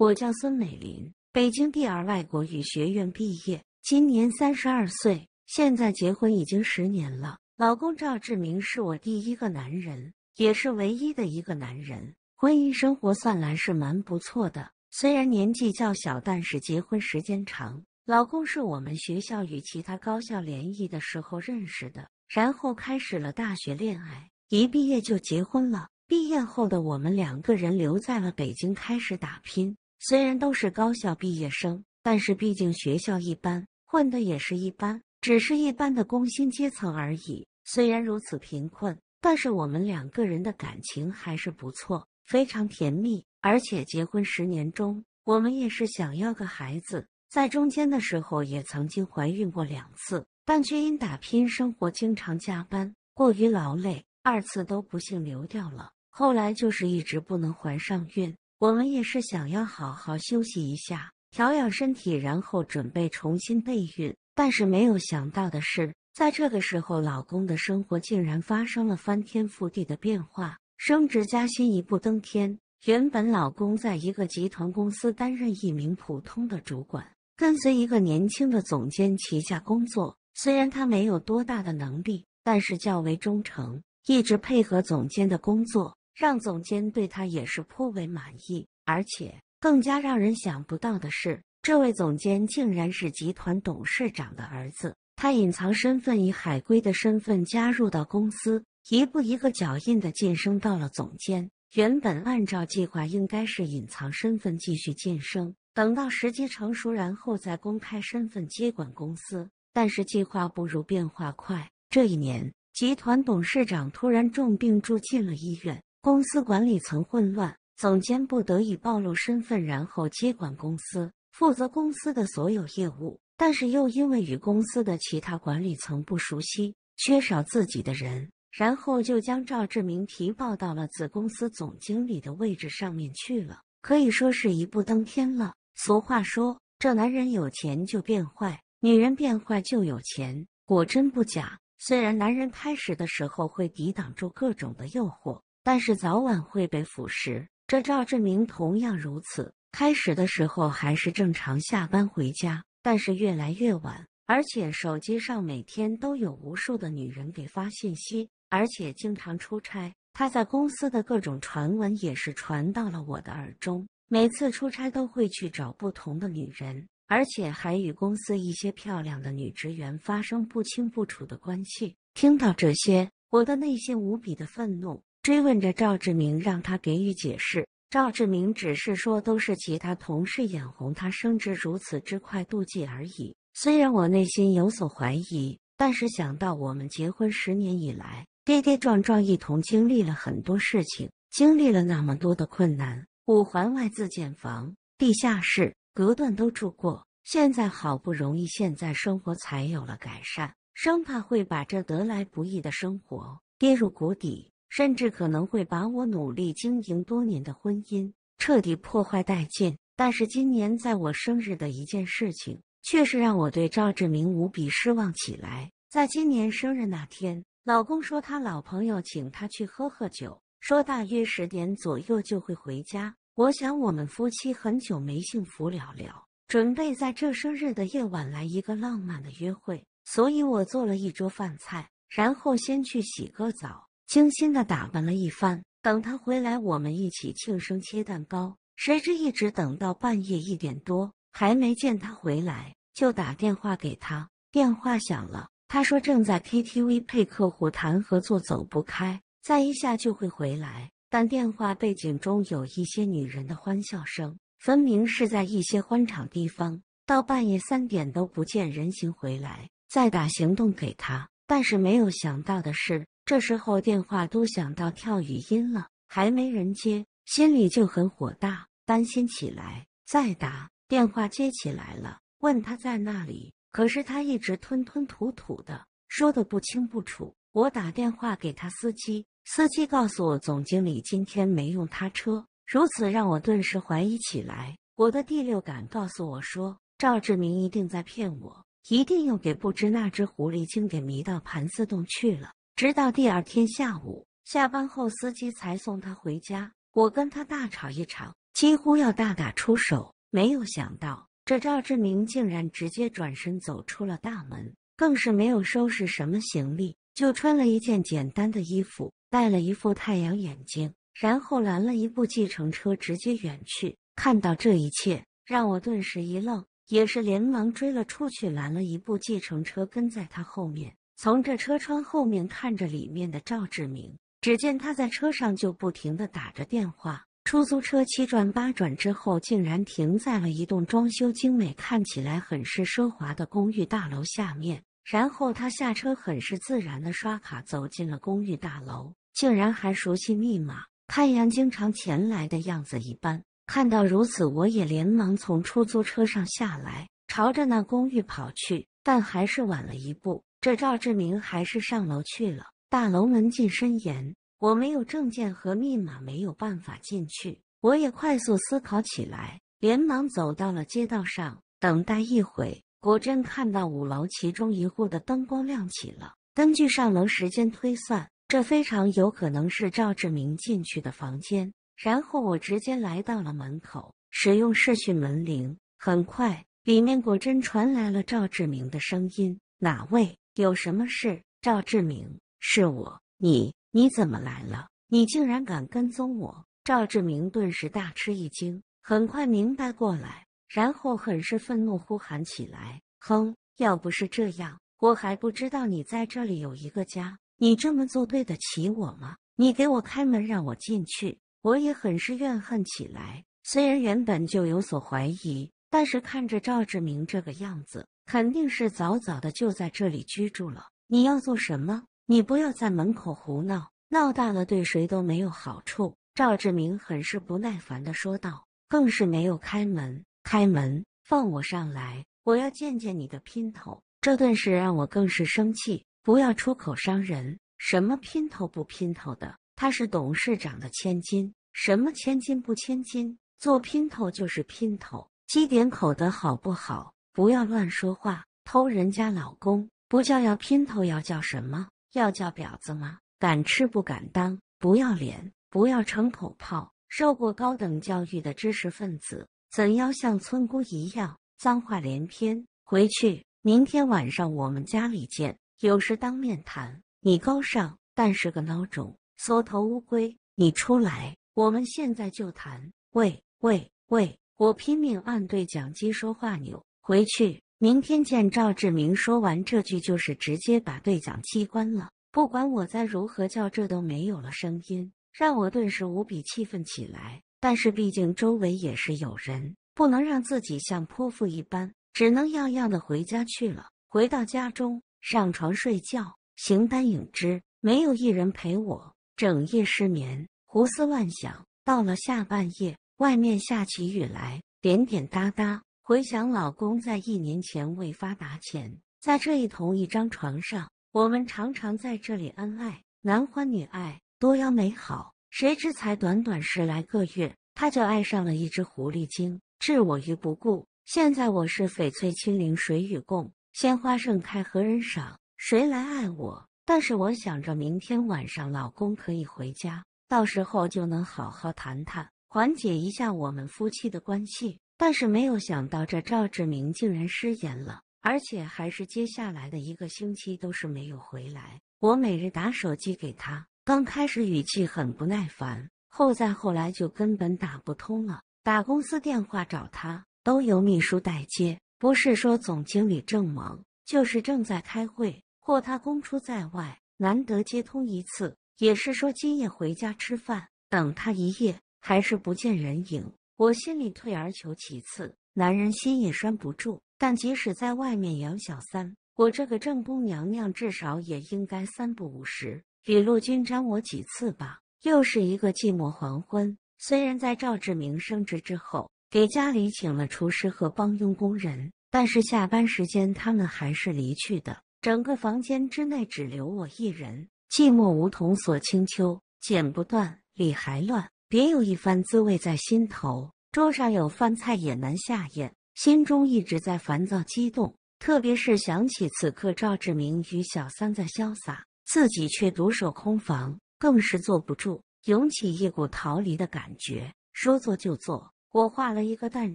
我叫孙美林，北京第二外国语学院毕业，今年三十二岁，现在结婚已经十年了。老公赵志明是我第一个男人，也是唯一的一个男人。婚姻生活算来是蛮不错的，虽然年纪较小，但是结婚时间长。老公是我们学校与其他高校联谊的时候认识的，然后开始了大学恋爱，一毕业就结婚了。毕业后的我们两个人留在了北京，开始打拼。虽然都是高校毕业生，但是毕竟学校一般，混的也是一般，只是一般的工薪阶层而已。虽然如此贫困，但是我们两个人的感情还是不错，非常甜蜜。而且结婚十年中，我们也是想要个孩子，在中间的时候也曾经怀孕过两次，但却因打拼生活经常加班，过于劳累，二次都不幸流掉了。后来就是一直不能怀上孕。我们也是想要好好休息一下，调养身体，然后准备重新备孕。但是没有想到的是，在这个时候，老公的生活竟然发生了翻天覆地的变化：升职加薪，一步登天。原本老公在一个集团公司担任一名普通的主管，跟随一个年轻的总监旗下工作。虽然他没有多大的能力，但是较为忠诚，一直配合总监的工作。让总监对他也是颇为满意，而且更加让人想不到的是，这位总监竟然是集团董事长的儿子。他隐藏身份，以海归的身份加入到公司，一步一个脚印的晋升到了总监。原本按照计划，应该是隐藏身份继续晋升，等到时机成熟，然后再公开身份接管公司。但是计划不如变化快，这一年集团董事长突然重病，住进了医院。公司管理层混乱，总监不得已暴露身份，然后接管公司，负责公司的所有业务。但是又因为与公司的其他管理层不熟悉，缺少自己的人，然后就将赵志明提报到了子公司总经理的位置上面去了，可以说是一步登天了。俗话说：“这男人有钱就变坏，女人变坏就有钱。”果真不假。虽然男人开始的时候会抵挡住各种的诱惑。但是早晚会被腐蚀。这赵志明同样如此。开始的时候还是正常下班回家，但是越来越晚，而且手机上每天都有无数的女人给发信息，而且经常出差。他在公司的各种传闻也是传到了我的耳中。每次出差都会去找不同的女人，而且还与公司一些漂亮的女职员发生不清不楚的关系。听到这些，我的内心无比的愤怒。追问着赵志明，让他给予解释。赵志明只是说：“都是其他同事眼红他升职如此之快，妒忌而已。”虽然我内心有所怀疑，但是想到我们结婚十年以来，跌跌撞撞一同经历了很多事情，经历了那么多的困难，五环外自建房、地下室、隔断都住过，现在好不容易，现在生活才有了改善，生怕会把这得来不易的生活跌入谷底。甚至可能会把我努力经营多年的婚姻彻底破坏殆尽。但是今年在我生日的一件事情，却是让我对赵志明无比失望起来。在今年生日那天，老公说他老朋友请他去喝喝酒，说大约十点左右就会回家。我想我们夫妻很久没幸福聊聊，准备在这生日的夜晚来一个浪漫的约会，所以我做了一桌饭菜，然后先去洗个澡。精心的打扮了一番，等他回来，我们一起庆生切蛋糕。谁知一直等到半夜一点多，还没见他回来，就打电话给他。电话响了，他说正在 KTV 陪客户谈合作，走不开，再一下就会回来。但电话背景中有一些女人的欢笑声，分明是在一些欢场地方。到半夜三点都不见人形回来，再打行动给他，但是没有想到的是。这时候电话都响到跳语音了，还没人接，心里就很火大，担心起来。再打电话接起来了，问他在那里，可是他一直吞吞吐吐的，说的不清不楚。我打电话给他司机，司机告诉我总经理今天没用他车，如此让我顿时怀疑起来。我的第六感告诉我说，赵志明一定在骗我，一定又给不知那只狐狸精给迷到盘丝洞去了。直到第二天下午下班后，司机才送他回家。我跟他大吵一场，几乎要大打出手。没有想到，这赵志明竟然直接转身走出了大门，更是没有收拾什么行李，就穿了一件简单的衣服，戴了一副太阳眼镜，然后拦了一部计程车，直接远去。看到这一切，让我顿时一愣，也是连忙追了出去，拦了一部计程车，跟在他后面。从这车窗后面看着里面的赵志明，只见他在车上就不停的打着电话。出租车七转八转之后，竟然停在了一栋装修精美、看起来很是奢华的公寓大楼下面。然后他下车，很是自然的刷卡走进了公寓大楼，竟然还熟悉密码，看样经常前来的样子一般。看到如此，我也连忙从出租车上下来，朝着那公寓跑去，但还是晚了一步。这赵志明还是上楼去了。大楼门禁森严，我没有证件和密码，没有办法进去。我也快速思考起来，连忙走到了街道上等待一会，果真看到五楼其中一户的灯光亮起了。根据上楼时间推算，这非常有可能是赵志明进去的房间。然后我直接来到了门口，使用视讯门铃，很快里面果真传来了赵志明的声音：“哪位？”有什么事？赵志明，是我，你，你怎么来了？你竟然敢跟踪我！赵志明顿时大吃一惊，很快明白过来，然后很是愤怒，呼喊起来：“哼，要不是这样，我还不知道你在这里有一个家。你这么做对得起我吗？你给我开门，让我进去！”我也很是怨恨起来。虽然原本就有所怀疑，但是看着赵志明这个样子。肯定是早早的就在这里居住了。你要做什么？你不要在门口胡闹，闹大了对谁都没有好处。赵志明很是不耐烦的说道，更是没有开门。开门，放我上来，我要见见你的姘头。这顿时让我更是生气。不要出口伤人，什么姘头不姘头的？她是董事长的千金，什么千金不千金？做姘头就是姘头，积点口德好不好？不要乱说话！偷人家老公不叫要姘头，要叫什么？要叫婊子吗？敢吃不敢当，不要脸！不要逞口炮！受过高等教育的知识分子，怎要像村姑一样脏话连篇？回去，明天晚上我们家里见，有事当面谈。你高尚，但是个孬种，缩头乌龟！你出来，我们现在就谈。喂喂喂！我拼命按对讲机说话钮。回去，明天见赵志明。说完这句，就是直接把对讲机关了。不管我再如何叫，这都没有了声音，让我顿时无比气愤起来。但是毕竟周围也是有人，不能让自己像泼妇一般，只能样样的回家去了。回到家中，上床睡觉，形单影只，没有一人陪我，整夜失眠，胡思乱想。到了下半夜，外面下起雨来，点点哒哒。回想老公在一年前未发达前，在这一同一张床上，我们常常在这里恩爱，男欢女爱，多幺美好。谁知才短短十来个月，他就爱上了一只狐狸精，置我于不顾。现在我是翡翠青灵，谁与共？鲜花盛开，何人赏？谁来爱我？但是我想着明天晚上老公可以回家，到时候就能好好谈谈，缓解一下我们夫妻的关系。但是没有想到，这赵志明竟然失言了，而且还是接下来的一个星期都是没有回来。我每日打手机给他，刚开始语气很不耐烦，后再后来就根本打不通了。打公司电话找他，都由秘书代接，不是说总经理正忙，就是正在开会，或他公出在外，难得接通一次，也是说今夜回家吃饭，等他一夜，还是不见人影。我心里退而求其次，男人心也拴不住。但即使在外面养小三，我这个正宫娘娘至少也应该三不五十，雨露均沾我几次吧。又是一个寂寞黄昏。虽然在赵志明升职之后，给家里请了厨师和帮佣工人，但是下班时间他们还是离去的，整个房间之内只留我一人。寂寞梧桐锁清秋，剪不断，理还乱。别有一番滋味在心头，桌上有饭菜也难下咽，心中一直在烦躁激动。特别是想起此刻赵志明与小三在潇洒，自己却独守空房，更是坐不住，涌起一股逃离的感觉。说做就做，我化了一个淡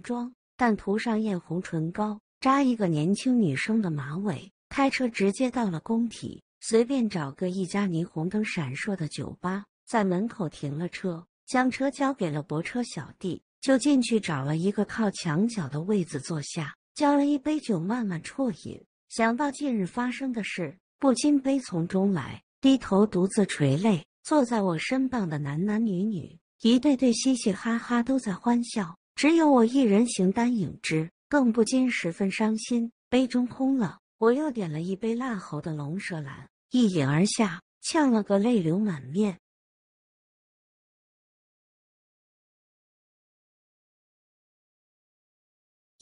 妆，但涂上艳红唇膏，扎一个年轻女生的马尾，开车直接到了工体，随便找个一家霓虹灯闪烁的酒吧，在门口停了车。将车交给了泊车小弟，就进去找了一个靠墙角的位子坐下，交了一杯酒，慢慢啜饮。想到近日发生的事，不禁悲从中来，低头独自垂泪。坐在我身旁的男男女女，一对对嘻嘻哈哈都在欢笑，只有我一人形单影只，更不禁十分伤心。杯中空了，我又点了一杯辣喉的龙舌兰，一饮而下，呛了个泪流满面。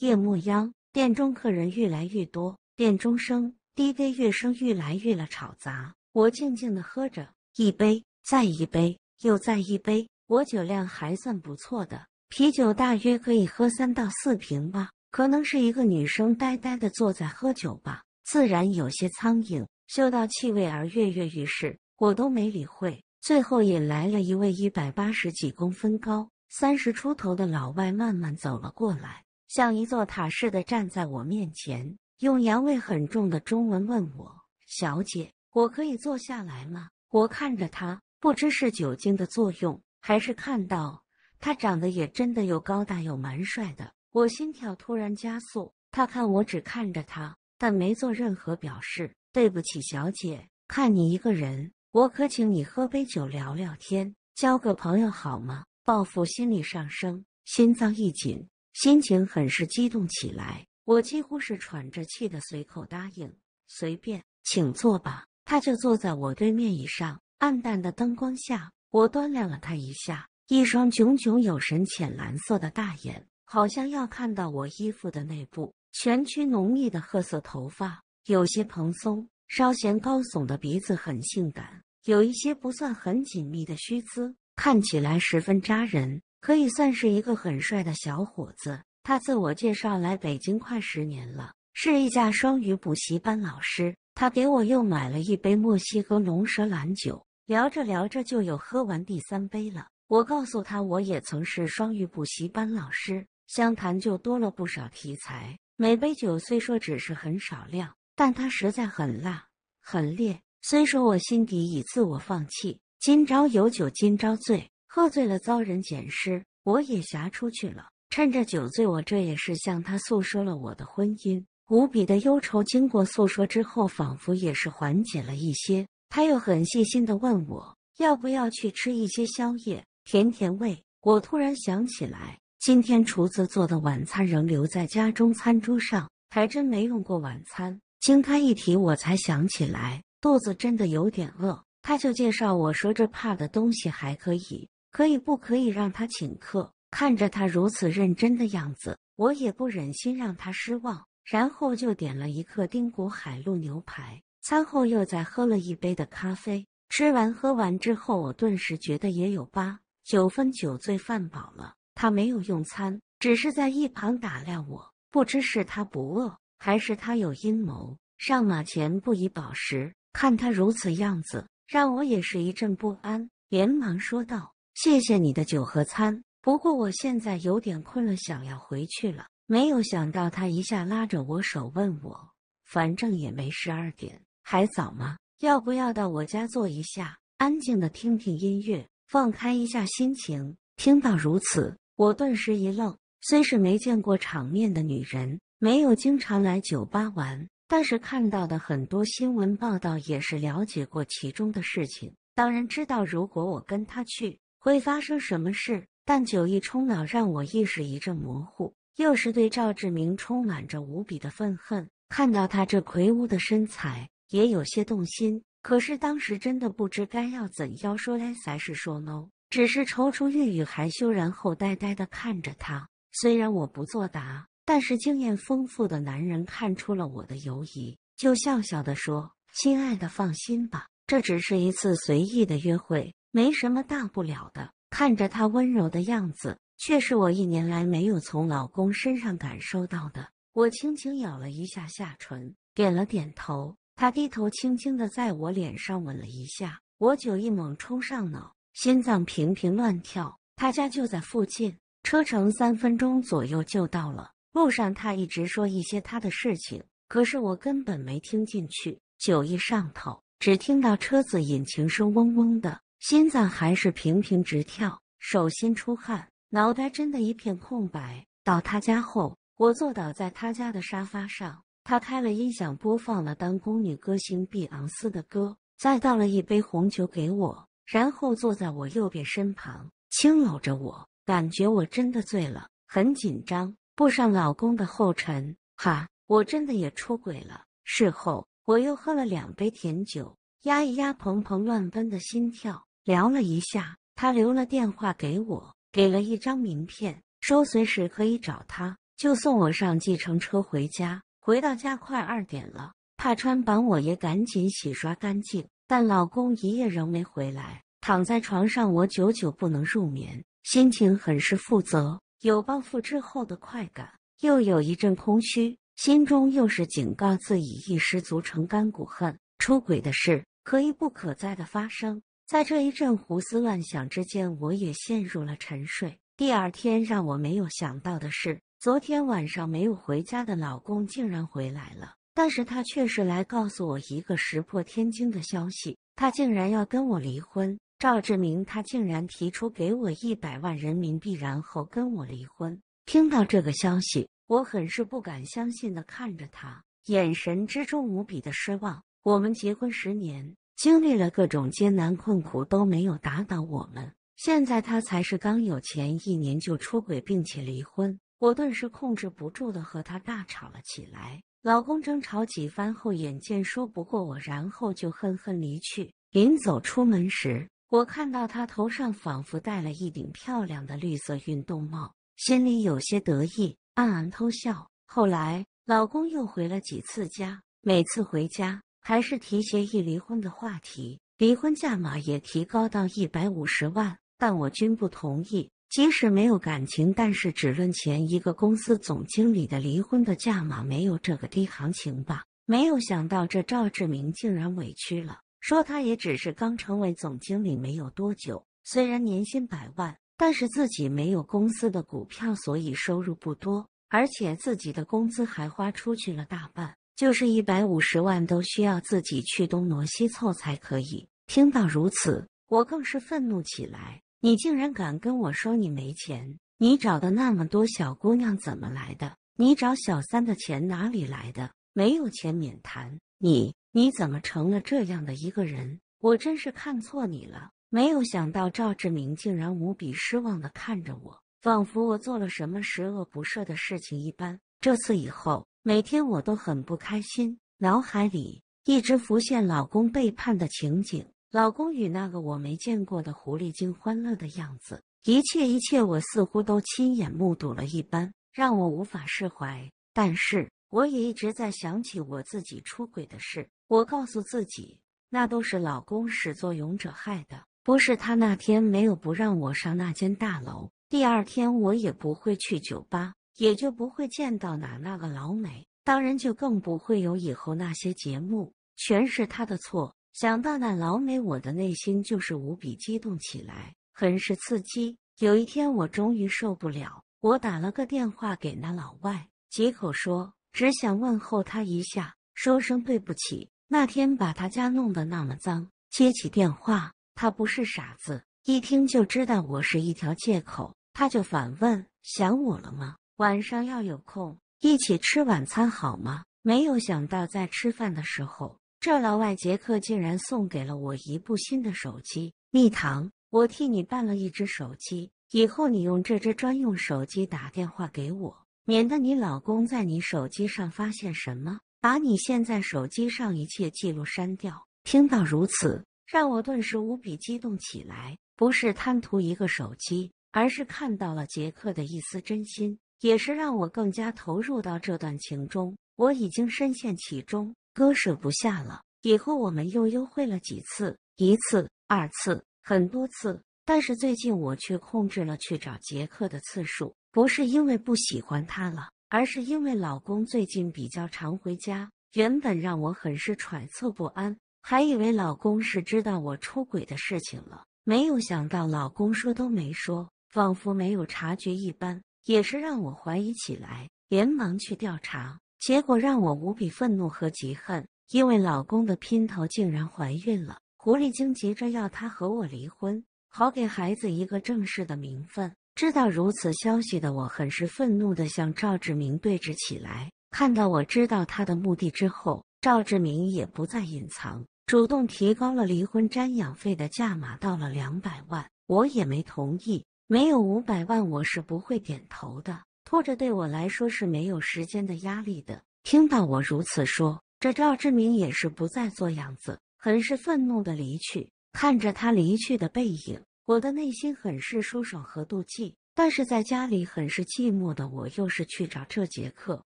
夜未央，店中客人愈来愈多，店钟声、DJ 乐声愈来愈了吵杂。我静静的喝着一杯，再一杯，又再一杯。我酒量还算不错的，啤酒大约可以喝三到四瓶吧。可能是一个女生呆呆的坐在喝酒吧，自然有些苍蝇嗅到气味而跃跃欲试，我都没理会。最后引来了一位一百八十几公分高、三十出头的老外，慢慢走了过来。像一座塔似的站在我面前，用言味很重的中文问我：“小姐，我可以坐下来吗？”我看着他，不知是酒精的作用，还是看到他长得也真的又高大又蛮帅的，我心跳突然加速。他看我只看着他，但没做任何表示。“对不起，小姐，看你一个人，我可请你喝杯酒，聊聊天，交个朋友好吗？”报复心理上升，心脏一紧。心情很是激动起来，我几乎是喘着气的随口答应，随便，请坐吧。他就坐在我对面椅上，暗淡的灯光下，我端量了他一下，一双炯炯有神、浅蓝色的大眼，好像要看到我衣服的内部；蜷曲浓密的褐色头发，有些蓬松，稍显高耸的鼻子很性感，有一些不算很紧密的须姿，看起来十分扎人。可以算是一个很帅的小伙子。他自我介绍来北京快十年了，是一家双语补习班老师。他给我又买了一杯墨西哥龙舌兰酒，聊着聊着就有喝完第三杯了。我告诉他，我也曾是双语补习班老师，相谈就多了不少题材。每杯酒虽说只是很少量，但它实在很辣很烈。虽说我心底已自我放弃，今朝有酒今朝醉。喝醉了遭人捡尸，我也侠出去了。趁着酒醉，我这也是向他诉说了我的婚姻无比的忧愁。经过诉说之后，仿佛也是缓解了一些。他又很细心的问我要不要去吃一些宵夜，甜甜味。我突然想起来，今天厨子做的晚餐仍留在家中餐桌上，还真没用过晚餐。经他一提，我才想起来肚子真的有点饿。他就介绍我说：“这怕的东西还可以。”可以不可以让他请客？看着他如此认真的样子，我也不忍心让他失望，然后就点了一客丁骨海陆牛排。餐后又再喝了一杯的咖啡。吃完喝完之后，我顿时觉得也有八九分酒醉饭饱了。他没有用餐，只是在一旁打量我，不知是他不饿，还是他有阴谋。上马前不宜饱食。看他如此样子，让我也是一阵不安，连忙说道。谢谢你的酒和餐，不过我现在有点困了，想要回去了。没有想到他一下拉着我手，问我，反正也没十二点，还早吗？要不要到我家坐一下，安静的听听音乐，放开一下心情？听到如此，我顿时一愣。虽是没见过场面的女人，没有经常来酒吧玩，但是看到的很多新闻报道也是了解过其中的事情，当然知道如果我跟他去。会发生什么事？但酒意冲脑，让我意识一阵模糊，又是对赵志明充满着无比的愤恨。看到他这魁梧的身材，也有些动心。可是当时真的不知该要怎样说 yes 还是说 no，只是踌躇欲语还休，然后呆呆的看着他。虽然我不作答，但是经验丰富的男人看出了我的犹疑，就笑笑的说：“亲爱的，放心吧，这只是一次随意的约会。”没什么大不了的，看着他温柔的样子，却是我一年来没有从老公身上感受到的。我轻轻咬了一下下唇，点了点头。他低头轻轻的在我脸上吻了一下，我酒意猛冲上脑，心脏频频乱跳。他家就在附近，车程三分钟左右就到了。路上他一直说一些他的事情，可是我根本没听进去。酒意上头，只听到车子引擎声嗡嗡的。心脏还是平平直跳，手心出汗，脑袋真的一片空白。到他家后，我坐倒在他家的沙发上，他开了音响，播放了当宫女歌星碧昂斯的歌，再倒了一杯红酒给我，然后坐在我右边身旁，轻搂着我，感觉我真的醉了，很紧张，步上老公的后尘，哈，我真的也出轨了。事后我又喝了两杯甜酒，压一压砰砰乱奔的心跳。聊了一下，他留了电话给我，给了一张名片，说随时可以找他，就送我上计程车回家。回到家快二点了，怕穿帮，我也赶紧洗刷干净。但老公一夜仍没回来，躺在床上，我久久不能入眠，心情很是负责，有报复之后的快感，又有一阵空虚，心中又是警告自己：一失足成千古恨，出轨的事可以不可再的发生。在这一阵胡思乱想之间，我也陷入了沉睡。第二天，让我没有想到的是，昨天晚上没有回家的老公竟然回来了，但是他却是来告诉我一个石破天惊的消息：他竟然要跟我离婚。赵志明，他竟然提出给我一百万人民币，然后跟我离婚。听到这个消息，我很是不敢相信的看着他，眼神之中无比的失望。我们结婚十年。经历了各种艰难困苦都没有打倒我们。现在他才是刚有钱一年就出轨，并且离婚。我顿时控制不住的和他大吵了起来。老公争吵几番后，眼见说不过我，然后就恨恨离去。临走出门时，我看到他头上仿佛戴了一顶漂亮的绿色运动帽，心里有些得意，暗暗偷笑。后来老公又回了几次家，每次回家。还是提协议离婚的话题，离婚价码也提高到一百五十万，但我均不同意。即使没有感情，但是只论钱，一个公司总经理的离婚的价码没有这个低行情吧？没有想到这赵志明竟然委屈了，说他也只是刚成为总经理没有多久，虽然年薪百万，但是自己没有公司的股票，所以收入不多，而且自己的工资还花出去了大半。就是一百五十万都需要自己去东挪西凑才可以。听到如此，我更是愤怒起来。你竟然敢跟我说你没钱？你找的那么多小姑娘怎么来的？你找小三的钱哪里来的？没有钱免谈。你你怎么成了这样的一个人？我真是看错你了。没有想到赵志明竟然无比失望的看着我，仿佛我做了什么十恶不赦的事情一般。这次以后。每天我都很不开心，脑海里一直浮现老公背叛的情景，老公与那个我没见过的狐狸精欢乐的样子，一切一切，我似乎都亲眼目睹了一般，让我无法释怀。但是我也一直在想起我自己出轨的事，我告诉自己，那都是老公始作俑者害的，不是他那天没有不让我上那间大楼，第二天我也不会去酒吧。也就不会见到哪那个老美，当然就更不会有以后那些节目，全是他的错。想到那老美，我的内心就是无比激动起来，很是刺激。有一天，我终于受不了，我打了个电话给那老外，借口说只想问候他一下，说声对不起，那天把他家弄得那么脏。接起电话，他不是傻子，一听就知道我是一条借口，他就反问：想我了吗？晚上要有空一起吃晚餐好吗？没有想到，在吃饭的时候，这老外杰克竟然送给了我一部新的手机。蜜糖，我替你办了一只手机，以后你用这只专用手机打电话给我，免得你老公在你手机上发现什么，把你现在手机上一切记录删掉。听到如此，让我顿时无比激动起来，不是贪图一个手机，而是看到了杰克的一丝真心。也是让我更加投入到这段情中，我已经深陷其中，割舍不下了。以后我们又幽会了几次，一次、二次、很多次。但是最近我却控制了去找杰克的次数，不是因为不喜欢他了，而是因为老公最近比较常回家。原本让我很是揣测不安，还以为老公是知道我出轨的事情了，没有想到老公说都没说，仿佛没有察觉一般。也是让我怀疑起来，连忙去调查，结果让我无比愤怒和嫉恨，因为老公的姘头竟然怀孕了，狐狸精急着要他和我离婚，好给孩子一个正式的名分。知道如此消息的我很是愤怒的向赵志明对峙起来，看到我知道他的目的之后，赵志明也不再隐藏，主动提高了离婚瞻养费的价码到了两百万，我也没同意。没有五百万，我是不会点头的。拖着对我来说是没有时间的压力的。听到我如此说，这赵志明也是不再做样子，很是愤怒的离去。看着他离去的背影，我的内心很是舒爽和妒忌。但是在家里很是寂寞的我，又是去找这杰克。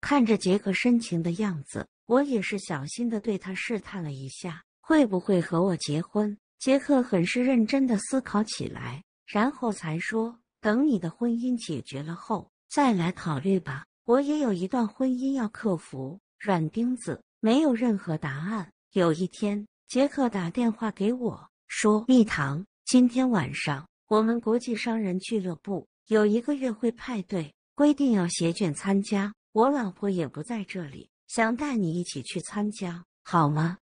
看着杰克深情的样子，我也是小心的对他试探了一下，会不会和我结婚？杰克很是认真的思考起来。然后才说，等你的婚姻解决了后再来考虑吧。我也有一段婚姻要克服，软钉子没有任何答案。有一天，杰克打电话给我，说：“蜜糖，今天晚上我们国际商人俱乐部有一个约会派对，规定要携眷参加。我老婆也不在这里，想带你一起去参加，好吗？”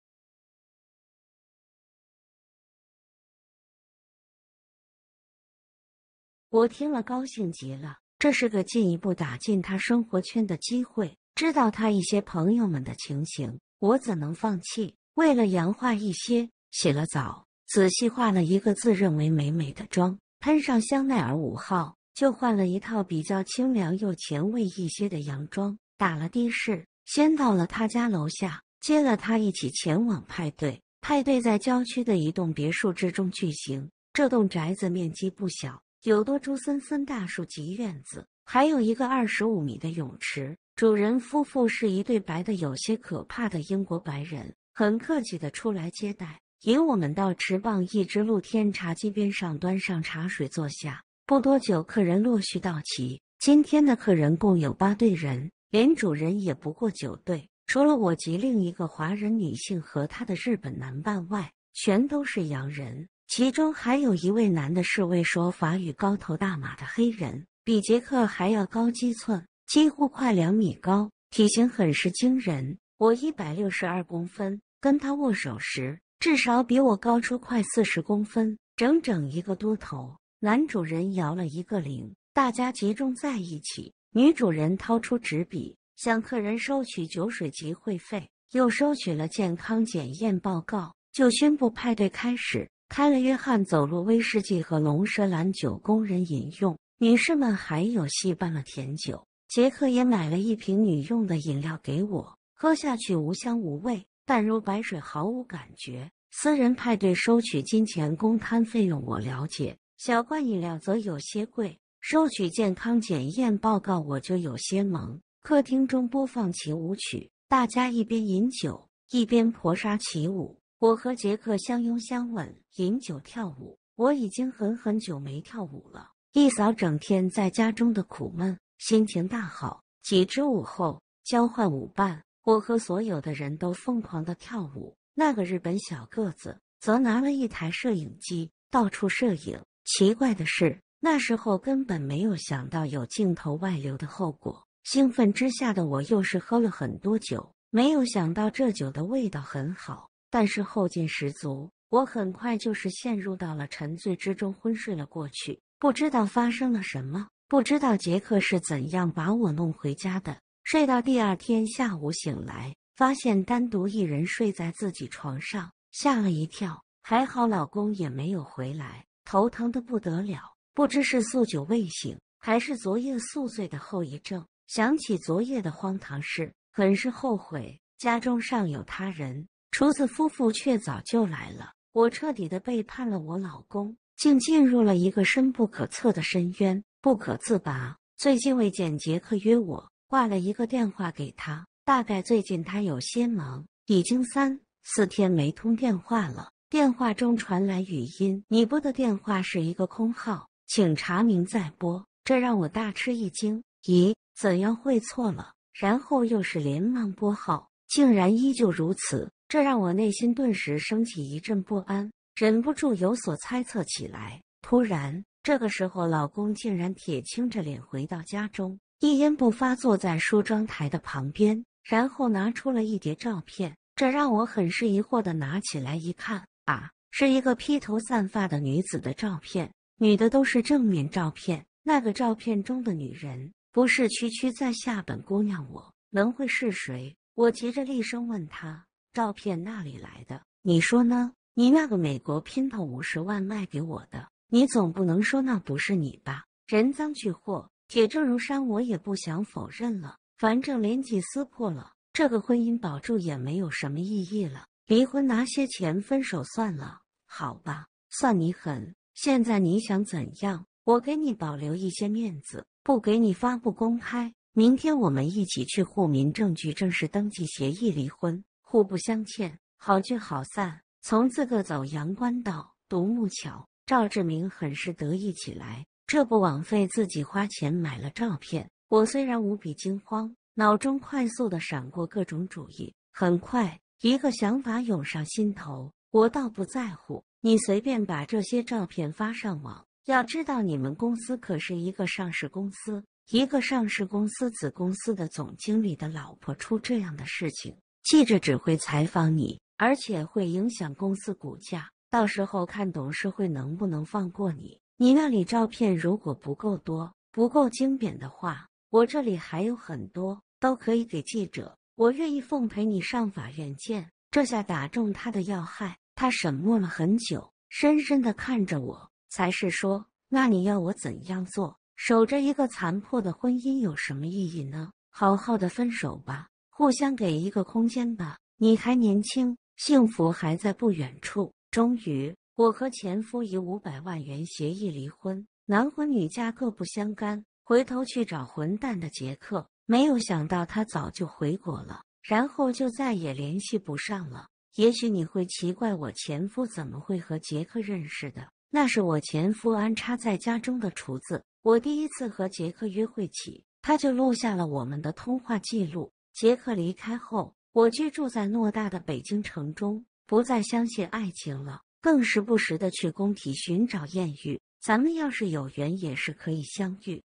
我听了高兴极了，这是个进一步打进他生活圈的机会。知道他一些朋友们的情形，我怎能放弃？为了洋化一些，洗了澡，仔细化了一个自认为美美的妆，喷上香奈儿五号，就换了一套比较清凉又前卫一些的洋装。打了的士，先到了他家楼下，接了他一起前往派对。派对在郊区的一栋别墅之中举行。这栋宅子面积不小。有多株森森大树及院子，还有一个二十五米的泳池。主人夫妇是一对白的，有些可怕的英国白人，很客气的出来接待，引我们到池傍一只露天茶几边上，端上茶水坐下。不多久，客人陆续到齐。今天的客人共有八对人，连主人也不过九对。除了我及另一个华人女性和她的日本男伴外，全都是洋人。其中还有一位男的侍卫说法语高头大马的黑人比杰克还要高几寸，几乎快两米高，体型很是惊人。我一百六十二公分，跟他握手时至少比我高出快四十公分，整整一个多头。男主人摇了一个铃，大家集中在一起。女主人掏出纸笔，向客人收取酒水及会费，又收取了健康检验报告，就宣布派对开始。开了约翰走路威士忌和龙舌兰酒供人饮用，女士们还有戏拌了甜酒。杰克也买了一瓶女用的饮料给我，喝下去无香无味，淡如白水，毫无感觉。私人派对收取金钱公摊费用，我了解。小罐饮料则有些贵，收取健康检验报告，我就有些懵。客厅中播放起舞曲，大家一边饮酒一边婆娑起舞。我和杰克相拥相吻，饮酒跳舞。我已经很很久没跳舞了，一扫整天在家中的苦闷，心情大好。几支舞后，交换舞伴，我和所有的人都疯狂的跳舞。那个日本小个子则拿了一台摄影机到处摄影。奇怪的是，那时候根本没有想到有镜头外流的后果。兴奋之下的我又是喝了很多酒，没有想到这酒的味道很好。但是后劲十足，我很快就是陷入到了沉醉之中，昏睡了过去。不知道发生了什么，不知道杰克是怎样把我弄回家的。睡到第二天下午醒来，发现单独一人睡在自己床上，吓了一跳。还好老公也没有回来，头疼的不得了，不知是宿酒未醒，还是昨夜宿醉的后遗症。想起昨夜的荒唐事，很是后悔。家中尚有他人。厨子夫妇却早就来了。我彻底的背叛了我老公，竟进入了一个深不可测的深渊，不可自拔。最近为简杰克约我，挂了一个电话给他，大概最近他有些忙，已经三四天没通电话了。电话中传来语音：“你拨的电话是一个空号，请查明再拨。”这让我大吃一惊。咦？怎样会错了？然后又是连忙拨号，竟然依旧如此。这让我内心顿时升起一阵不安，忍不住有所猜测起来。突然，这个时候，老公竟然铁青着脸回到家中，一言不发，坐在梳妆台的旁边，然后拿出了一叠照片。这让我很是疑惑的拿起来一看，啊，是一个披头散发的女子的照片。女的都是正面照片，那个照片中的女人不是区区在下本姑娘，我能会是谁？我急着厉声问她。照片那里来的？你说呢？你那个美国姘头五十万卖给我的，你总不能说那不是你吧？人赃俱获，铁证如山，我也不想否认了。反正连记撕破了，这个婚姻保住也没有什么意义了。离婚拿些钱，分手算了，好吧？算你狠。现在你想怎样？我给你保留一些面子，不给你发布公开。明天我们一起去户民政局正式登记协议离婚。互不相欠，好聚好散，从此各走阳关道、独木桥。赵志明很是得意起来，这不枉费自己花钱买了照片。我虽然无比惊慌，脑中快速的闪过各种主意，很快一个想法涌上心头。我倒不在乎，你随便把这些照片发上网。要知道，你们公司可是一个上市公司，一个上市公司子公司的总经理的老婆出这样的事情。记者只会采访你，而且会影响公司股价。到时候看董事会能不能放过你。你那里照片如果不够多、不够经典的话，我这里还有很多，都可以给记者。我愿意奉陪你上法院见。这下打中他的要害，他沉默了很久，深深的看着我，才是说：“那你要我怎样做？守着一个残破的婚姻有什么意义呢？好好的分手吧。”互相给一个空间吧，你还年轻，幸福还在不远处。终于，我和前夫以五百万元协议离婚，男婚女嫁各不相干。回头去找混蛋的杰克，没有想到他早就回国了，然后就再也联系不上了。也许你会奇怪，我前夫怎么会和杰克认识的？那是我前夫安插在家中的厨子。我第一次和杰克约会起，他就录下了我们的通话记录。杰克离开后，我居住在偌大的北京城中，不再相信爱情了，更时不时的去工体寻找艳遇。咱们要是有缘，也是可以相遇。